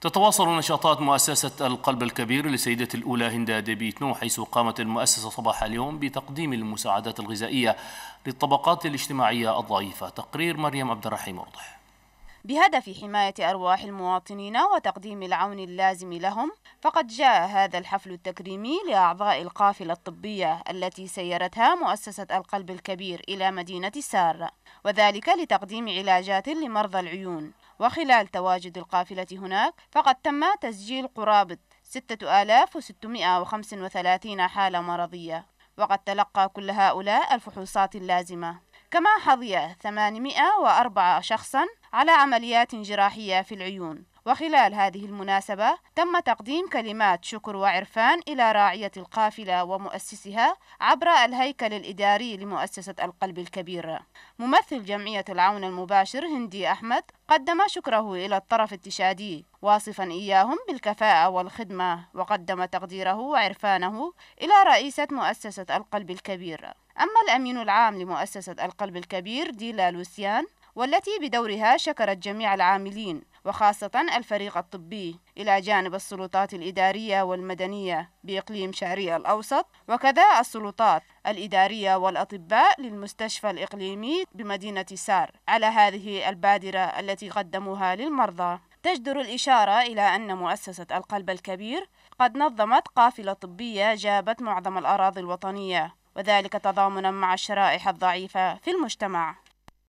تتواصل نشاطات مؤسسة القلب الكبير لسيدة الأولى هندا ديبيت نو حيث قامت المؤسسة صباح اليوم بتقديم المساعدات الغذائية للطبقات الاجتماعية الضعيفة تقرير مريم عبد الرحيم وضح بهدف حماية أرواح المواطنين وتقديم العون اللازم لهم فقد جاء هذا الحفل التكريمي لأعضاء القافلة الطبية التي سيرتها مؤسسة القلب الكبير إلى مدينة سار وذلك لتقديم علاجات لمرضى العيون وخلال تواجد القافلة هناك فقد تم تسجيل قرابة 6635 حالة مرضية وقد تلقى كل هؤلاء الفحوصات اللازمة كما حظي 804 شخصا على عمليات جراحية في العيون وخلال هذه المناسبة تم تقديم كلمات شكر وعرفان إلى راعية القافلة ومؤسسها عبر الهيكل الإداري لمؤسسة القلب الكبير ممثل جمعية العون المباشر هندي أحمد قدم شكره إلى الطرف التشادي واصفا إياهم بالكفاءة والخدمة وقدم تقديره وعرفانه إلى رئيسة مؤسسة القلب الكبير أما الأمين العام لمؤسسة القلب الكبير ديلا لوسيان والتي بدورها شكرت جميع العاملين وخاصة الفريق الطبي إلى جانب السلطات الإدارية والمدنية بإقليم شعرية الأوسط وكذا السلطات الإدارية والأطباء للمستشفى الإقليمي بمدينة سار على هذه البادرة التي قدموها للمرضى تجدر الإشارة إلى أن مؤسسة القلب الكبير قد نظمت قافلة طبية جابت معظم الأراضي الوطنية وذلك تضامنا مع الشرائح الضعيفة في المجتمع